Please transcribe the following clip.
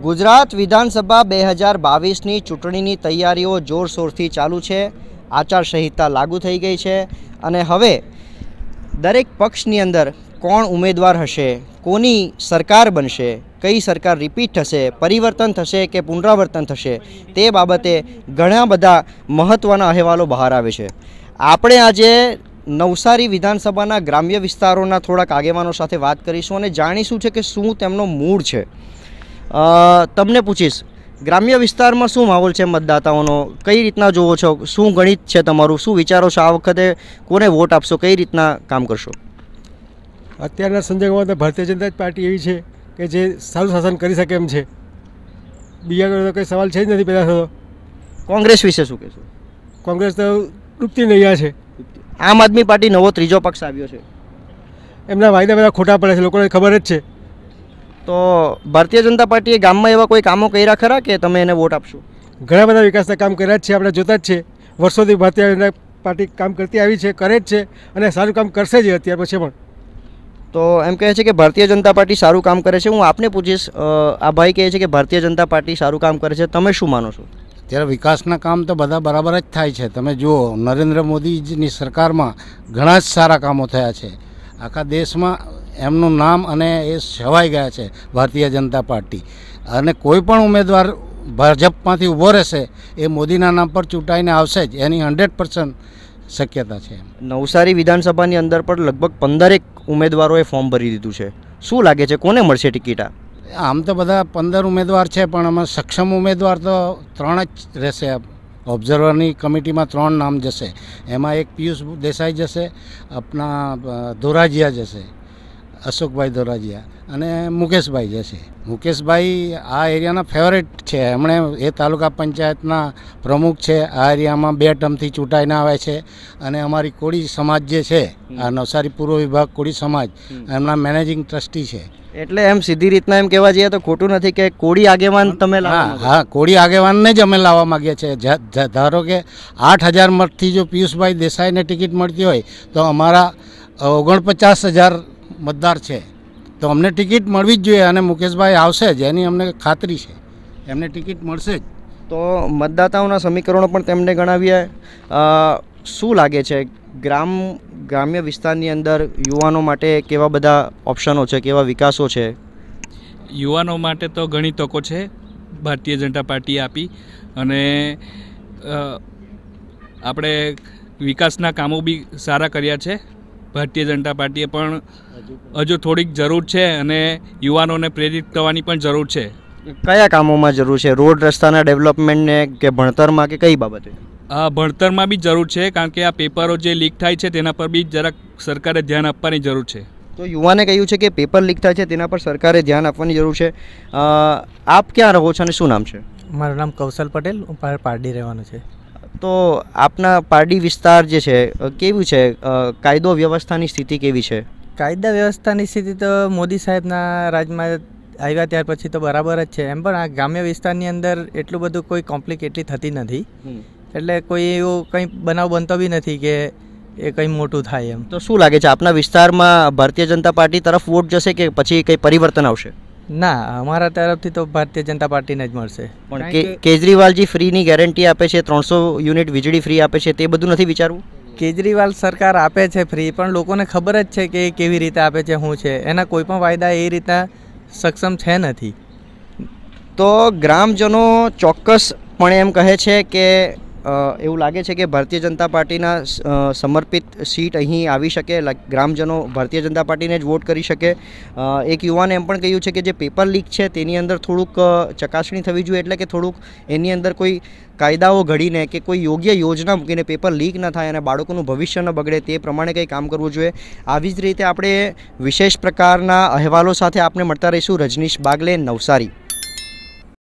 ગુજરાત વિધાનસભા બે હજાર બાવીસની ચૂંટણીની તૈયારીઓ જોરશોરથી ચાલુ છે આચારસંહિતા લાગુ થઈ ગઈ છે અને હવે દરેક પક્ષની અંદર કોણ ઉમેદવાર હશે કોની સરકાર બનશે કઈ સરકાર રિપીટ થશે પરિવર્તન થશે કે પુનરાવર્તન થશે તે બાબતે ઘણા બધા મહત્ત્વના અહેવાલો બહાર આવે છે આપણે આજે નવસારી વિધાનસભાના ગ્રામ્ય વિસ્તારોના થોડાક આગેવાનો સાથે વાત કરીશું અને જાણીશું છે કે શું તેમનો મૂળ છે તમને પૂછીશ ગ્રામ્ય વિસ્તારમાં શું માહોલ છે મતદાતાઓનો કઈ રીતના જોવો છો શું ગણિત છે તમારું શું વિચારો છો આ વખતે કોને વોટ આપશો કઈ રીતના કામ કરશો અત્યારના સંજોગોમાં તો ભારતીય જનતા પાર્ટી એવી છે કે જે સારું શાસન કરી શકે એમ છે બીજા તો કંઈ સવાલ છે જ નથી પેદા થતો કોંગ્રેસ વિશે શું કહેશો કોંગ્રેસ તો ડૂબતી રહ્યા છે આમ આદમી પાર્ટી નવો ત્રીજો પક્ષ આવ્યો છે એમના વાયદા બધા ખોટા પડે છે લોકોને ખબર જ છે તો ભારતીય જનતા પાર્ટીએ ગામમાં એવા કોઈ કામો કર્યા ખરા કે તમે એને વોટ આપશો ઘણા બધા વિકાસના કામ કર્યા જ છે આપણે જોતા જ છે વર્ષોથી ભારતીય જનતા પાર્ટી કામ કરતી આવી છે કરે જ છે અને સારું કામ કરશે જ અત્યાર પછી પણ તો એમ કહે છે કે ભારતીય જનતા પાર્ટી સારું કામ કરે છે હું આપને પૂછીશ આ ભાઈ કહે છે કે ભારતીય જનતા પાર્ટી સારું કામ કરે છે તમે શું માનો છો ત્યારે વિકાસના કામ તો બધા બરાબર જ થાય છે તમે જુઓ નરેન્દ્ર મોદીજીની સરકારમાં ઘણા જ સારા કામો થયા છે આખા દેશમાં એમનું નામ અને એ સેવાઈ ગયા છે ભારતીય જનતા પાર્ટી અને કોઈ પણ ઉમેદવાર ભાજપમાંથી ઊભો રહેશે એ મોદીના નામ પર ચૂંટાઈને આવશે જ એની હંડ્રેડ પર્સન્ટ શક્યતા છે નવસારી વિધાનસભાની અંદર પણ લગભગ પંદરેક ઉમેદવારોએ ફોર્મ ભરી દીધું છે શું લાગે છે કોને મળશે ટિકિટ આમ તો બધા પંદર ઉમેદવાર છે પણ આમાં સક્ષમ ઉમેદવાર તો ત્રણ જ રહેશે ઓબ્ઝર્વરની કમિટીમાં ત્રણ નામ જશે એમાં એક પિયુષ દેસાઈ જશે આપણા ધોરાજીયા જશે અશોકભાઈ ધોરાજીયા અને મુકેશભાઈ જે છે મુકેશભાઈ આ એરિયાના ફેવરેટ છે એમણે એ તાલુકા પંચાયતના પ્રમુખ છે આ એરિયામાં બે ટર્મથી ચૂંટાઈને આવે છે અને અમારી કોળી સમાજ જે છે આ નવસારી પૂર્વ વિભાગ કોળી સમાજ એમના મેનેજિંગ ટ્રસ્ટી છે એટલે એમ સીધી રીતના એમ કહેવા જઈએ તો ખોટું નથી કે કોળી આગેવાન તમે હા હા કોળી આગેવાનને જ અમે લાવવા માગીએ છીએ ધારો કે આઠ હજાર મતથી જો પિયુષભાઈ દેસાઈને ટિકિટ મળતી હોય તો અમારા ઓગણપચાસ હજાર મતદાર છે તો અમને ટિકિટ મળવી જ જોઈએ અને મુકેશભાઈ આવશે જ એની અમને ખાતરી છે એમને ટિકિટ મળશે જ તો મતદાતાઓના સમીકરણો પણ તેમને ગણાવ્યા શું લાગે છે ગ્રામ ગ્રામ્ય વિસ્તારની અંદર યુવાનો માટે કેવા બધા ઓપ્શનો છે કેવા વિકાસો છે યુવાનો માટે તો ઘણી તકો છે ભારતીય જનતા પાર્ટીએ આપી અને આપણે વિકાસના કામો બી સારા કર્યા છે ભારતીય જનતા પાર્ટીએ પણ હજુ થોડીક જરૂર છે અને યુવાનોને પ્રેરિત કરવાની પણ જરૂર છે કયા કામોમાં જરૂર છે રોડ રસ્તાના ડેવલપમેન્ટને કે ભણતરમાં કે કઈ બાબતે ભણતરમાં બી જરૂર છે કારણ કે આ પેપરો જે લીક થાય છે તેના પર બી જરાક સરકારે ધ્યાન આપવાની જરૂર છે તો યુવાને કહ્યું છે કે પેપર લીક થાય છે તેના પર સરકારે ધ્યાન આપવાની જરૂર છે આપ ક્યાં રહો છો અને શું નામ છે મારું નામ કૌશલ પટેલ હું પારડી રહેવાનું છે તો આપના પારડી વિસ્તાર જે છે કેવું છે કાયદો વ્યવસ્થાની સ્થિતિ કેવી છે કાયદા વ્યવસ્થાની સ્થિતિ તો મોદી સાહેબના રાજમાં આવ્યા ત્યાર પછી તો બરાબર જ છે એમ પણ આ ગ્રામ્ય વિસ્તારની અંદર એટલું બધું કોઈ કોમ્પ્લિક થતી નથી એટલે કોઈ એવો કંઈ બનાવ બનતો બી નથી કે એ કંઈ મોટું થાય એમ તો શું લાગે છે આપના વિસ્તારમાં ભારતીય જનતા પાર્ટી તરફ વોટ જશે કે પછી કંઈ પરિવર્તન આવશે ના અમારા તરફથી તો ભારતીય જનતા પાર્ટીને જ મળશે પણ કેજરીવાલજી ફ્રીની ગેરંટી આપે છે ત્રણસો યુનિટ વીજળી ફ્રી આપે છે તે બધું નથી વિચારવું કેજરીવાલ સરકાર આપે છે ફ્રી પણ લોકોને ખબર જ છે કે કેવી રીતે આપે છે શું છે એના કોઈ પણ વાયદા એ રીતના સક્ષમ છે નથી તો ગ્રામજનો ચોક્કસ પણ એમ કહે છે કે એવું લાગે છે કે ભારતીય જનતા પાર્ટીના સમર્પિત સીટ અહીં આવી શકે ગ્રામજનો ભારતીય જનતા પાર્ટીને જ વોટ કરી શકે એક યુવાને એમ પણ કહ્યું છે કે જે પેપર લીક છે તેની અંદર થોડુંક ચકાસણી થવી જોઈએ એટલે કે થોડુંક એની અંદર કોઈ કાયદાઓ ઘડીને કે કોઈ યોગ્ય યોજના મૂકીને પેપર લીક ન થાય અને બાળકોનું ભવિષ્ય ન બગડે તે પ્રમાણે કંઈ કામ કરવું જોઈએ આવી જ રીતે આપણે વિશેષ પ્રકારના અહેવાલો સાથે આપણે મળતા રહીશું રજનીશ બાગલે નવસારી